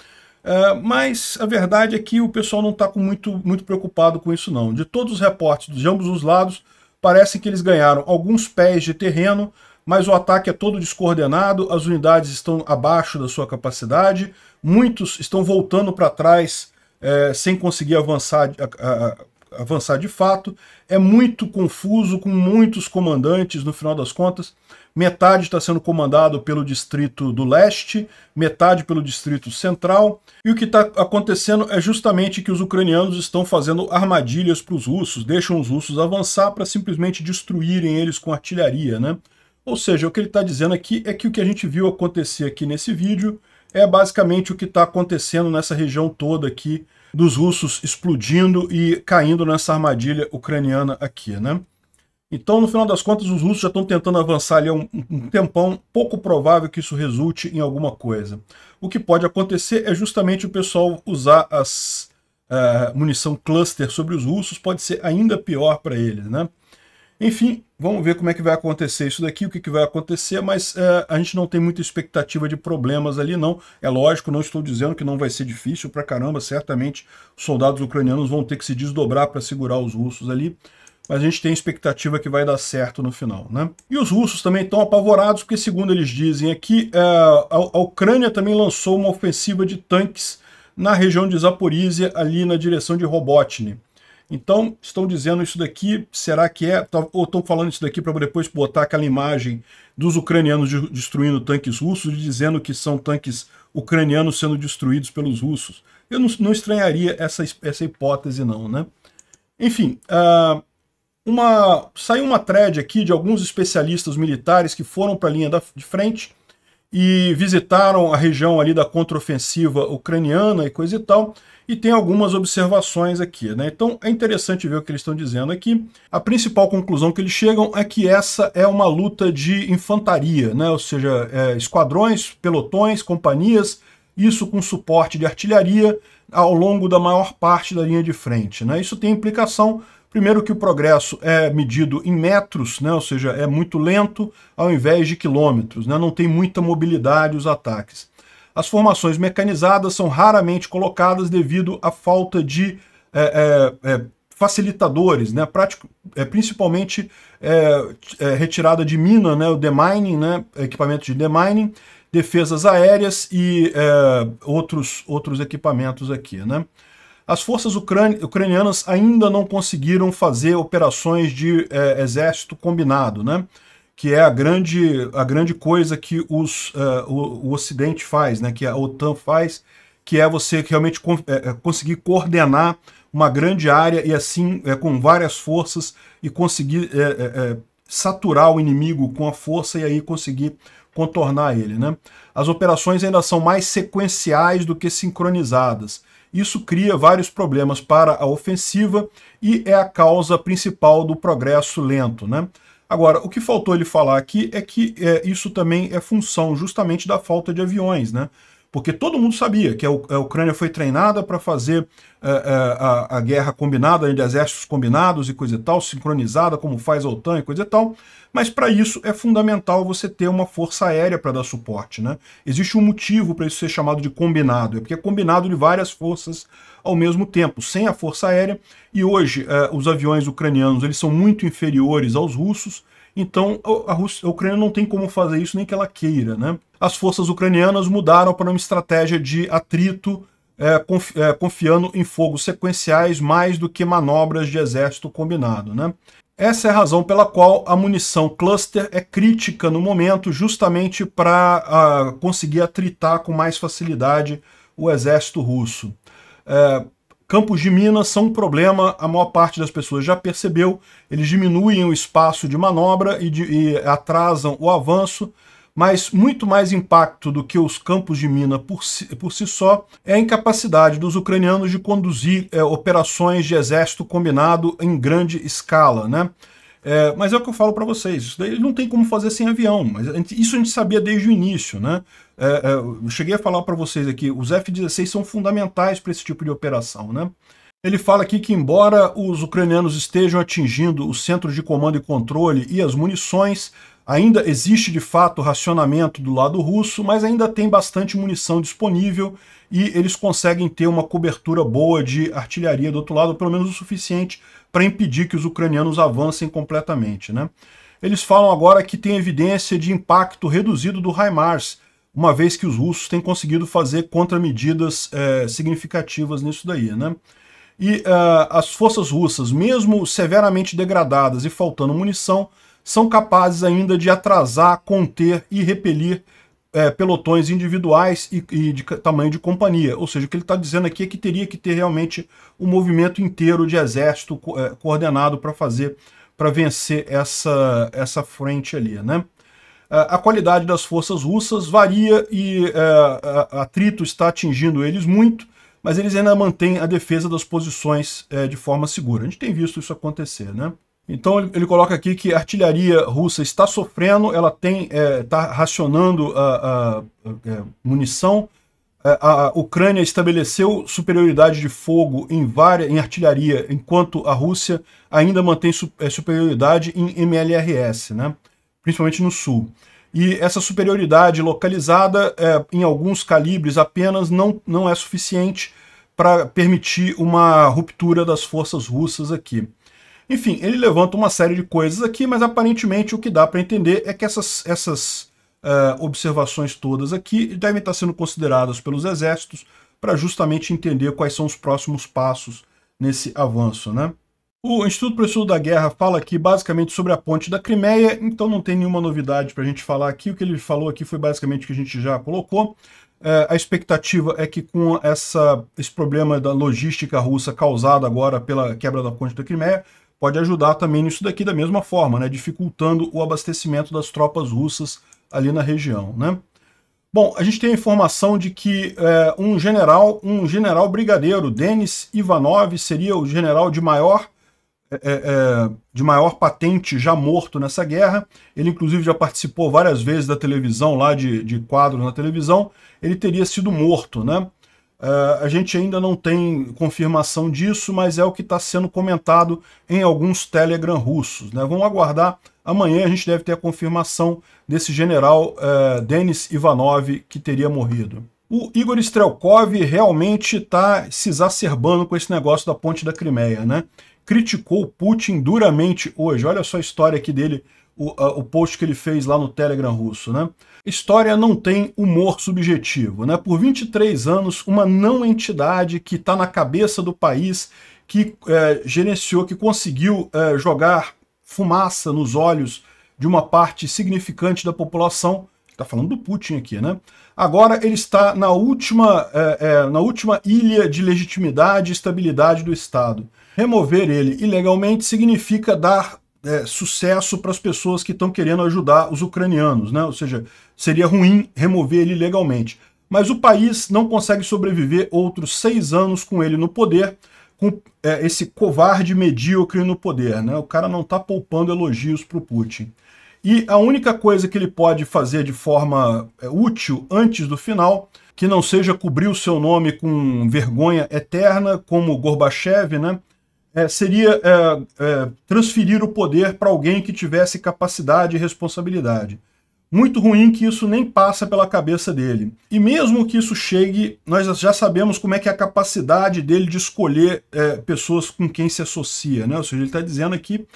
S1: é, mas a verdade é que o pessoal não está muito, muito preocupado com isso não. De todos os reportes de ambos os lados, parece que eles ganharam alguns pés de terreno, mas o ataque é todo descoordenado, as unidades estão abaixo da sua capacidade, muitos estão voltando para trás é, sem conseguir avançar, a, a, avançar de fato. É muito confuso, com muitos comandantes no final das contas. Metade está sendo comandado pelo distrito do leste, metade pelo distrito central. E o que está acontecendo é justamente que os ucranianos estão fazendo armadilhas para os russos, deixam os russos avançar para simplesmente destruírem eles com artilharia, né? Ou seja, o que ele está dizendo aqui é que o que a gente viu acontecer aqui nesse vídeo é basicamente o que está acontecendo nessa região toda aqui dos russos explodindo e caindo nessa armadilha ucraniana aqui, né? Então, no final das contas, os russos já estão tentando avançar ali há um, um, tempão, pouco provável que isso resulte em alguma coisa. O que pode acontecer é justamente o pessoal usar as uh, munição cluster sobre os russos, pode ser ainda pior para eles, né? Enfim, Vamos ver como é que vai acontecer isso daqui, o que, que vai acontecer, mas é, a gente não tem muita expectativa de problemas ali, não. É lógico, não estou dizendo que não vai ser difícil para caramba, certamente os soldados ucranianos vão ter que se desdobrar para segurar os russos ali, mas a gente tem expectativa que vai dar certo no final, né? E os russos também estão apavorados, porque segundo eles dizem aqui, é, a, Ucrânia também lançou uma ofensiva de tanques na região de Zaporizhia, ali na direção de Robotnik. Então, estão dizendo isso daqui, será que é? Tá, ou estão falando isso daqui para depois botar aquela imagem dos ucranianos destruindo tanques russos e dizendo que são tanques ucranianos sendo destruídos pelos russos. Eu não, não estranharia essa, essa hipótese não, né? Enfim, uh, uma, saiu uma thread aqui de alguns especialistas militares que foram para a linha da, de frente e visitaram a região ali da contraofensiva ucraniana e coisa e tal, e tem algumas observações aqui. Né? Então é interessante ver o que eles estão dizendo aqui. A principal conclusão que eles chegam é que essa é uma luta de infantaria, né? ou seja, é, esquadrões, pelotões, companhias, isso com suporte de artilharia ao longo da maior parte da linha de frente. Né? Isso tem implicação Primeiro que o progresso é medido em metros, né, ou seja, é muito lento ao invés de quilômetros, né, não tem muita mobilidade os ataques. As formações mecanizadas são raramente colocadas devido à falta de é, é, é facilitadores, né, prático, é, principalmente é, é, retirada de mina, né, o demining, né, equipamento de demining, defesas aéreas e outros, outros equipamentos aqui. Né as forças ucranianas ainda não conseguiram fazer operações de é, exército combinado, né? que é a grande, a grande coisa que os, uh, o, o, Ocidente faz, né? que a OTAN faz, que é você realmente é, é, conseguir coordenar uma grande área e assim, é, com várias forças, e conseguir é, saturar o inimigo com a força e aí conseguir contornar ele. Né? As operações ainda são mais sequenciais do que sincronizadas isso cria vários problemas para a ofensiva e é a causa principal do progresso lento. Né? Agora, o que faltou ele falar aqui é que é, isso também é função justamente da falta de aviões. Né? porque todo mundo sabia que a Ucrânia foi treinada para fazer é, a, a, guerra combinada, né, de exércitos combinados e coisa e tal, sincronizada, como faz a OTAN e coisa e tal, mas para isso é fundamental você ter uma força aérea para dar suporte. Né? Existe um motivo para isso ser chamado de combinado, é porque é combinado de várias forças ao mesmo tempo, sem a força aérea, e hoje é, os aviões ucranianos eles são muito inferiores aos russos, então a, Rússia, a Ucrânia não tem como fazer isso nem que ela queira. Né? As forças ucranianas mudaram para uma estratégia de atrito, é, confi é, confiando em fogos sequenciais mais do que manobras de exército combinado. Né? Essa é a razão pela qual a munição cluster é crítica no momento, justamente para conseguir atritar com mais facilidade o exército russo. É, Campos de Minas são um problema, a maior parte das pessoas já percebeu. Eles diminuem o espaço de manobra e, de, e atrasam o avanço, mas muito mais impacto do que os campos de mina por si, por si só é a incapacidade dos ucranianos de conduzir é, operações de exército combinado em grande escala. Né? É, mas é o que eu falo para vocês, isso daí não tem como fazer sem avião, mas a gente, isso a gente sabia desde o início, né? É, é eu cheguei a falar para vocês aqui, os F-16 são fundamentais para esse tipo de operação, né? Ele fala aqui que embora os ucranianos estejam atingindo os centros de comando e controle e as munições, ainda existe de fato racionamento do lado russo, mas ainda tem bastante munição disponível e eles conseguem ter uma cobertura boa de artilharia do outro lado, pelo menos o suficiente para impedir que os ucranianos avancem completamente. Né? Eles falam agora que tem evidência de impacto reduzido do HIMARS, uma vez que os russos têm conseguido fazer contramedidas é, significativas nisso daí. Né? E uh, as forças russas, mesmo severamente degradadas e faltando munição, são capazes ainda de atrasar, conter e repelir é, pelotões individuais e, e, de tamanho de companhia. Ou seja, o que ele está dizendo aqui é que teria que ter realmente um movimento inteiro de exército co é, coordenado para fazer, para vencer essa, essa frente ali, né? É, a qualidade das forças russas varia e é, atrito está atingindo eles muito, mas eles ainda mantêm a defesa das posições é, de forma segura. A gente tem visto isso acontecer, né? Então ele, coloca aqui que a artilharia russa está sofrendo, ela tem está é, tá racionando a, a, a é, munição. É, a, a, Ucrânia estabeleceu superioridade de fogo em várias em artilharia, enquanto a Rússia ainda mantém su, é, superioridade em MLRS, né? principalmente no sul. E essa superioridade localizada é, em alguns calibres apenas não, não é suficiente para permitir uma ruptura das forças russas aqui. Enfim, ele levanta uma série de coisas aqui, mas aparentemente o que dá para entender é que essas, essas uh, observações todas aqui devem estar sendo consideradas pelos exércitos para justamente entender quais são os próximos passos nesse avanço. Né? O Instituto para o Estudo da Guerra fala aqui basicamente sobre a ponte da Crimeia, então não tem nenhuma novidade para a gente falar aqui. O que ele falou aqui foi basicamente o que a gente já colocou. É, a expectativa é que com essa, esse problema da logística russa causado agora pela quebra da ponte da Crimeia, pode ajudar também nisso daqui da mesma forma, né, dificultando o abastecimento das tropas russas ali na região. Né? Bom, a gente tem a informação de que é, um general, um general brigadeiro, Denis Ivanov, seria o general de maior, é, é, é de maior patente já morto nessa guerra. Ele, inclusive, já participou várias vezes da televisão, lá de, de quadros na televisão. Ele teria sido morto, né? Uh, a gente ainda não tem confirmação disso, mas é o que está sendo comentado em alguns Telegram russos. Né? Vamos aguardar. Amanhã a gente deve ter a confirmação desse general uh, Denis Ivanov que teria morrido. O Igor Strelkov realmente está se exacerbando com esse negócio da ponte da Crimeia, né? Criticou Putin duramente hoje. Olha só a história aqui dele o, a, o post que ele fez lá no Telegram russo, né? História não tem humor subjetivo, né? Por 23 anos, uma não entidade que está na cabeça do país, que é, gerenciou, que conseguiu é, jogar fumaça nos olhos de uma parte significante da população, está falando do Putin aqui, né? Agora ele está na última, é, é, na última ilha de legitimidade e estabilidade do Estado. Remover ele ilegalmente significa dar é, sucesso para as pessoas que estão querendo ajudar os ucranianos, né? Ou seja, seria ruim remover ele legalmente. Mas o país não consegue sobreviver outros seis anos com ele no poder, com é, esse covarde medíocre no poder, né? O cara não está poupando elogios para o Putin. E a única coisa que ele pode fazer de forma é, útil antes do final, que não seja cobrir o seu nome com vergonha eterna, como Gorbachev, né? é, seria é, é, transferir o poder para alguém que tivesse capacidade e responsabilidade. Muito ruim que isso nem passa pela cabeça dele. E mesmo que isso chegue, nós já sabemos como é que é a capacidade dele de escolher é, pessoas com quem se associa. Né? Ou seja, ele está dizendo aqui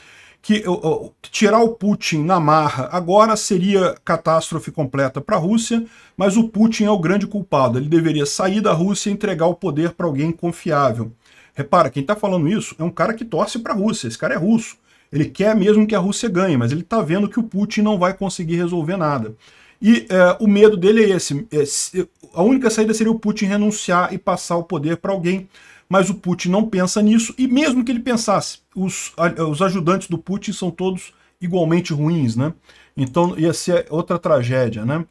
S1: que uh, tirar o Putin na marra agora seria catástrofe completa para a Rússia, mas o Putin é o grande culpado. Ele deveria sair da Rússia e entregar o poder para alguém confiável. Repara, quem está falando isso é um cara que torce para a Rússia, esse cara é russo. Ele quer mesmo que a Rússia ganhe, mas ele está vendo que o Putin não vai conseguir resolver nada. E é, o medo dele é esse, é, A única saída seria o Putin renunciar e passar o poder para alguém. Mas o Putin não pensa nisso, e mesmo que ele pensasse, os, os ajudantes do Putin são todos igualmente ruins, né? Então ia ser outra tragédia, né?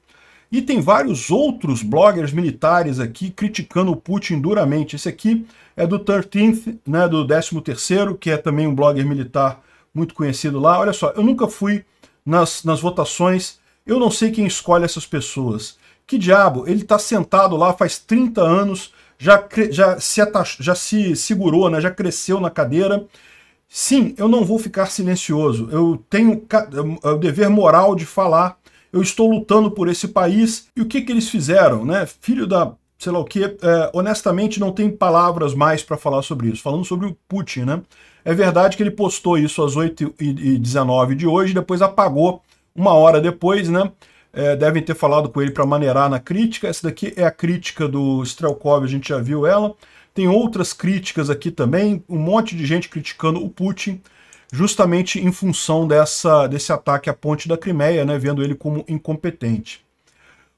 S1: E tem vários outros bloggers militares aqui criticando o Putin duramente. Esse aqui é do 13th, né, do 13º, que é também um blogger militar muito conhecido lá. Olha só, eu nunca fui nas, nas votações, eu não sei quem escolhe essas pessoas. Que diabo, ele está sentado lá faz 30 anos, já, já, se, já se segurou, né, já cresceu na cadeira. Sim, eu não vou ficar silencioso, eu tenho é o dever moral de falar eu estou lutando por esse país. E o que, que eles fizeram? Né? Filho da sei lá o que, é, honestamente não tem palavras mais para falar sobre isso. Falando sobre o Putin, né? É verdade que ele postou isso às 8h19 de hoje, depois apagou uma hora depois, né? É, devem ter falado com ele para maneirar na crítica. Essa daqui é a crítica do Strelkov, a gente já viu ela. Tem outras críticas aqui também, um monte de gente criticando o Putin, justamente em função dessa, desse ataque à ponte da Crimeia, né, vendo ele como incompetente.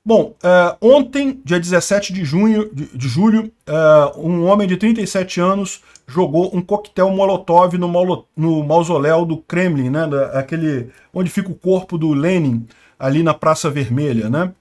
S1: Bom, uh, ontem, dia 17 de, junho, de, de julho, uh, um homem de 37 anos jogou um coquetel molotov no, molo, no mausoléu do Kremlin, né, da, aquele, onde fica o corpo do Lenin, ali na Praça Vermelha. Né?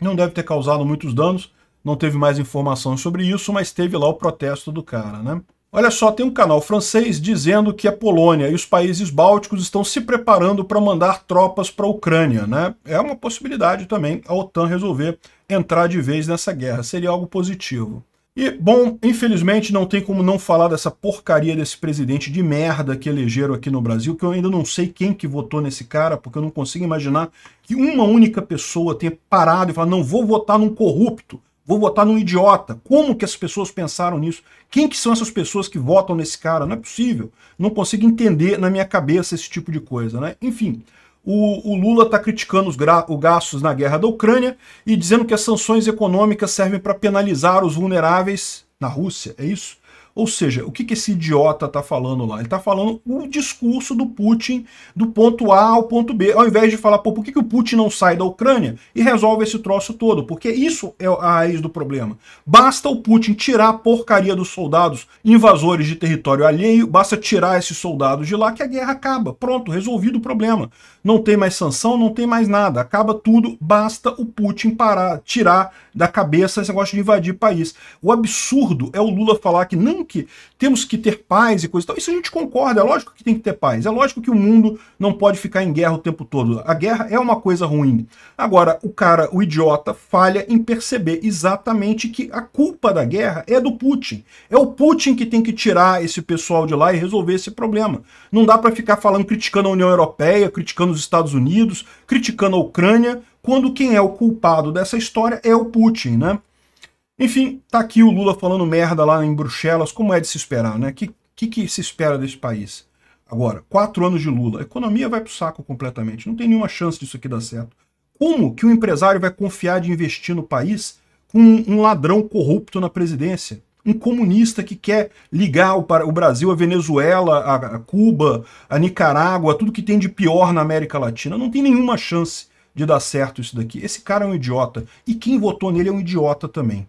S1: Não deve ter causado muitos danos, não teve mais informação sobre isso, mas teve lá o protesto do cara. Né? Olha só, tem um canal francês dizendo que a Polônia e os países bálticos estão se preparando para mandar tropas para a Ucrânia, né? É uma possibilidade também a OTAN resolver entrar de vez nessa guerra, seria algo positivo. E, bom, infelizmente não tem como não falar dessa porcaria desse presidente de merda que elegeram aqui no Brasil, que eu ainda não sei quem que votou nesse cara, porque eu não consigo imaginar que uma única pessoa tenha parado e falado não vou votar num corrupto. Vou votar num idiota. Como que as pessoas pensaram nisso? Quem que são essas pessoas que votam nesse cara? Não é possível. Não consigo entender na minha cabeça esse tipo de coisa, né? Enfim, o, o Lula está criticando os, os gastos na guerra da Ucrânia e dizendo que as sanções econômicas servem para penalizar os vulneráveis na Rússia. É isso? Ou seja, o que, que esse idiota está falando lá? Ele está falando o discurso do Putin do ponto A ao ponto B, ao invés de falar, pô, por que, que o Putin não sai da Ucrânia e resolve esse troço todo? Porque isso é a raiz do problema. Basta o Putin tirar a porcaria dos soldados invasores de território alheio, basta tirar esses soldados de lá que a guerra acaba. Pronto, resolvido o problema. Não tem mais sanção, não tem mais nada. Acaba tudo, basta o Putin parar, tirar da cabeça esse negócio de invadir país. O absurdo é o Lula falar que não que temos que ter paz e coisa e tal. Isso a gente concorda, é lógico que tem que ter paz. É lógico que o mundo não pode ficar em guerra o tempo todo. A guerra é uma coisa ruim. Agora, o cara, o idiota, falha em perceber exatamente que a culpa da guerra é do Putin. É o Putin que tem que tirar esse pessoal de lá e resolver esse problema. Não dá para ficar falando, criticando a União Europeia, criticando os Estados Unidos, criticando a Ucrânia, quando quem é o culpado dessa história é o Putin, né? Enfim, tá aqui o Lula falando merda lá em Bruxelas, como é de se esperar, né? O que, que, que, se espera desse país? Agora, quatro anos de Lula, a economia vai pro saco completamente, não tem nenhuma chance disso aqui dar certo. Como que o um empresário vai confiar de investir no país com um ladrão corrupto na presidência? um comunista que quer ligar o, o Brasil à Venezuela, a, Cuba, a Nicarágua, tudo que tem de pior na América Latina. Não tem nenhuma chance de dar certo isso daqui. Esse cara é um idiota. E quem votou nele é um idiota também.